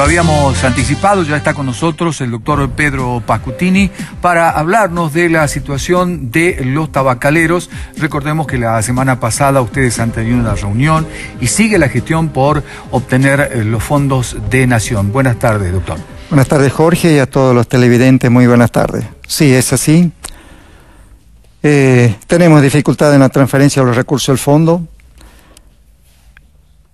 Lo habíamos anticipado, ya está con nosotros el doctor Pedro Pascutini para hablarnos de la situación de los tabacaleros. Recordemos que la semana pasada ustedes han tenido una reunión y sigue la gestión por obtener eh, los fondos de Nación. Buenas tardes, doctor. Buenas tardes, Jorge, y a todos los televidentes, muy buenas tardes. Sí, es así. Eh, tenemos dificultad en la transferencia de los recursos del fondo.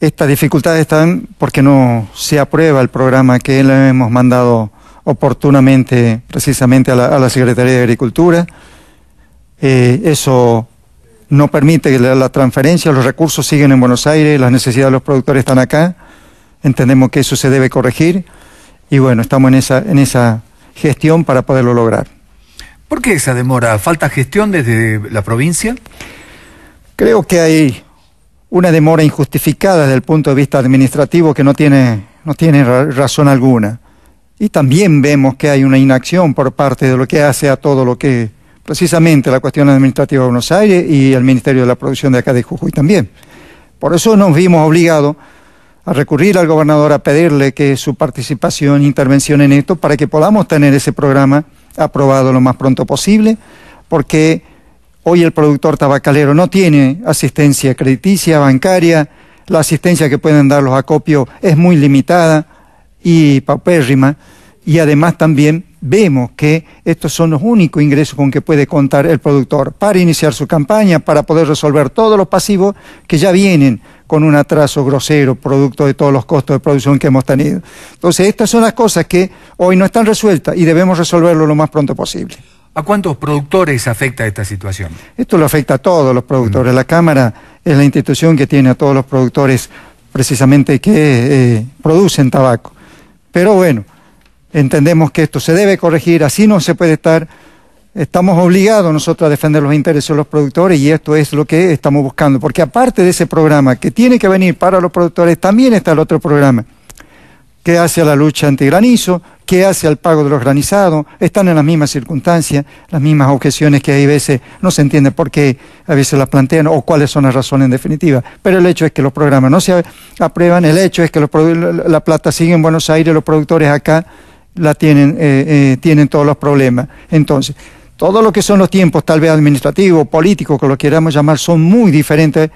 Estas dificultades están porque no se aprueba el programa que le hemos mandado oportunamente precisamente a la, Secretaría de Agricultura. Eh, eso no permite que la, transferencia, los recursos siguen en Buenos Aires, las necesidades de los productores están acá, entendemos que eso se debe corregir y bueno, estamos en esa, en esa gestión para poderlo lograr. ¿Por qué esa demora? ¿Falta gestión desde la provincia? Creo que hay una demora injustificada desde el punto de vista administrativo que no tiene, no tiene razón alguna. Y también vemos que hay una inacción por parte de lo que hace a todo lo que, precisamente la cuestión administrativa de Buenos Aires y el Ministerio de la Producción de acá de Jujuy también. Por eso nos vimos obligados a recurrir al gobernador a pedirle que su participación, e intervención en esto, para que podamos tener ese programa aprobado lo más pronto posible, porque Hoy el productor tabacalero no tiene asistencia crediticia, bancaria, la asistencia que pueden dar los acopios es muy limitada y papérrima, y además también vemos que estos son los únicos ingresos con que puede contar el productor para iniciar su campaña, para poder resolver todos los pasivos que ya vienen con un atraso grosero, producto de todos los costos de producción que hemos tenido. Entonces, estas son las cosas que hoy no están resueltas y debemos resolverlo lo más pronto posible. ¿A cuántos productores afecta esta situación? Esto lo afecta a todos los productores. La Cámara es la institución que tiene a todos los productores precisamente que eh, producen tabaco. Pero bueno, entendemos que esto se debe corregir, así no se puede estar. Estamos obligados nosotros a defender los intereses de los productores y esto es lo que estamos buscando. Porque aparte de ese programa que tiene que venir para los productores, también está el otro programa qué hace a la lucha antigranizo, qué hace al pago de los granizados, están en las mismas circunstancias, las mismas objeciones que hay veces, no se entiende por qué a veces las plantean o cuáles son las razones en definitiva. Pero el hecho es que los programas no se aprueban, el hecho es que la plata sigue en Buenos Aires, los productores acá la tienen, eh, eh, tienen todos los problemas. Entonces, todo lo que son los tiempos, tal vez administrativos, políticos, que lo queramos llamar, son muy diferentes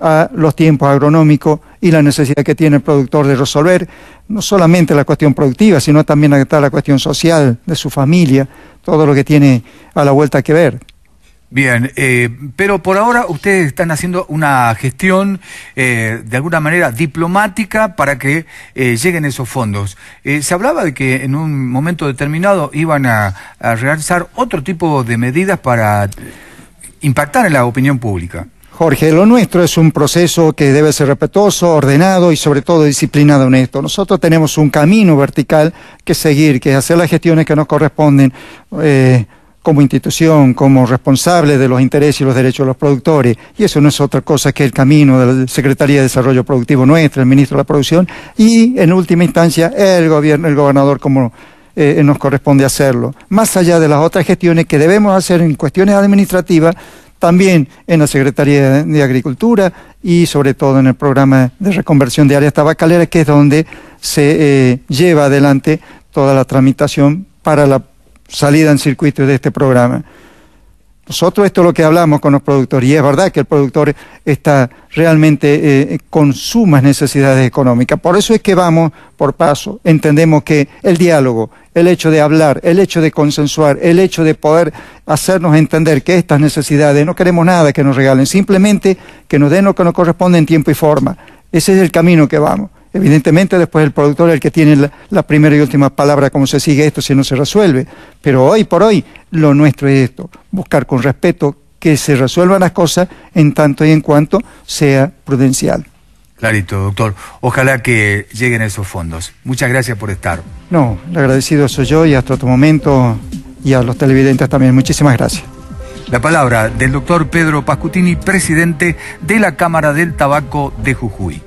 a los tiempos agronómicos y la necesidad que tiene el productor de resolver no solamente la cuestión productiva, sino también la cuestión social de su familia, todo lo que tiene a la vuelta que ver. Bien, eh, pero por ahora ustedes están haciendo una gestión eh, de alguna manera diplomática para que eh, lleguen esos fondos. se hablaba de que en un momento determinado iban a realizar otro tipo de medidas para impactar en la opinión pública. Jorge, lo nuestro es un proceso que debe ser respetuoso, ordenado y sobre todo disciplinado en esto. Nosotros tenemos un camino vertical que seguir, que es hacer las gestiones que nos corresponden eh, como institución, como responsable de los intereses y los derechos de los productores. Y eso no es otra cosa que el camino de la Secretaría de Desarrollo Productivo nuestra, el Ministro de la Producción y, en última instancia, el gobierno, el gobernador como eh, nos corresponde hacerlo. Más allá de las otras gestiones que debemos hacer en cuestiones administrativas, también en la Secretaría de Agricultura y sobre todo en el programa de reconversión de áreas tabacaleras, que es donde se eh, lleva adelante toda la tramitación para la salida en circuito de este programa. Nosotros esto es lo que hablamos con los productores y es verdad que el productor está realmente eh, con sumas necesidades económicas. Por eso es que vamos por paso. Entendemos que el diálogo, el hecho de hablar, el hecho de consensuar, el hecho de poder hacernos entender que estas necesidades no queremos nada que nos regalen, simplemente que nos den lo que nos corresponde en tiempo y forma. Ese es el camino que vamos. Evidentemente después el productor es el que tiene la, primera y última palabra, cómo se sigue esto si no se resuelve. Pero hoy por hoy lo nuestro es esto, buscar con respeto que se resuelvan las cosas en tanto y en cuanto sea prudencial. Clarito, doctor. Ojalá que lleguen esos fondos. Muchas gracias por estar. No, el agradecido soy yo y hasta otro momento y a los televidentes también. Muchísimas gracias. La palabra del doctor Pedro Pascutini, presidente de la Cámara del Tabaco de Jujuy.